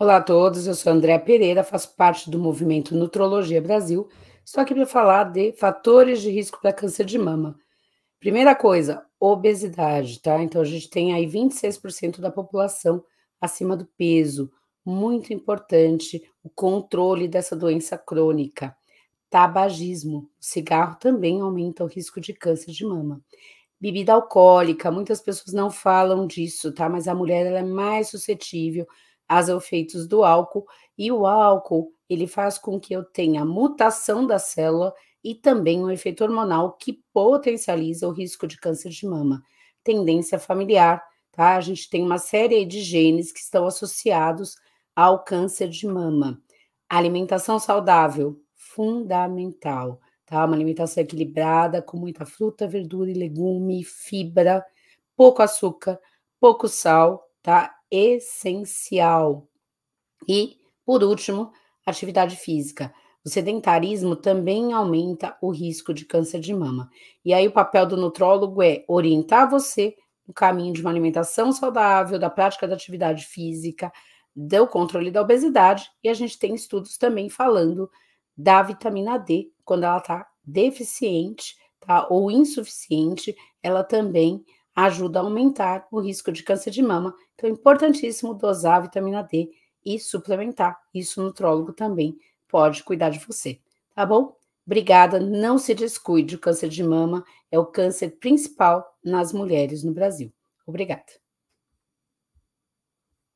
Olá a todos, eu sou André Pereira, faço parte do movimento Nutrologia Brasil. Estou aqui para falar de fatores de risco para câncer de mama. Primeira coisa, obesidade, tá? Então a gente tem aí 26% da população acima do peso. Muito importante o controle dessa doença crônica. Tabagismo, cigarro também aumenta o risco de câncer de mama. Bebida alcoólica, muitas pessoas não falam disso, tá? Mas a mulher ela é mais suscetível aos efeitos do álcool, e o álcool ele faz com que eu tenha mutação da célula e também um efeito hormonal que potencializa o risco de câncer de mama. Tendência familiar, tá? A gente tem uma série de genes que estão associados ao câncer de mama. Alimentação saudável, fundamental, tá? Uma alimentação equilibrada, com muita fruta, verdura e legume, fibra, pouco açúcar, pouco sal, tá? essencial. E, por último, atividade física. O sedentarismo também aumenta o risco de câncer de mama. E aí o papel do nutrólogo é orientar você no caminho de uma alimentação saudável, da prática da atividade física, do controle da obesidade, e a gente tem estudos também falando da vitamina D, quando ela está deficiente, tá? Ou insuficiente, ela também ajuda a aumentar o risco de câncer de mama. Então, é importantíssimo dosar a vitamina D e suplementar. Isso o nutrólogo também pode cuidar de você, tá bom? Obrigada, não se descuide, o câncer de mama é o câncer principal nas mulheres no Brasil. Obrigada.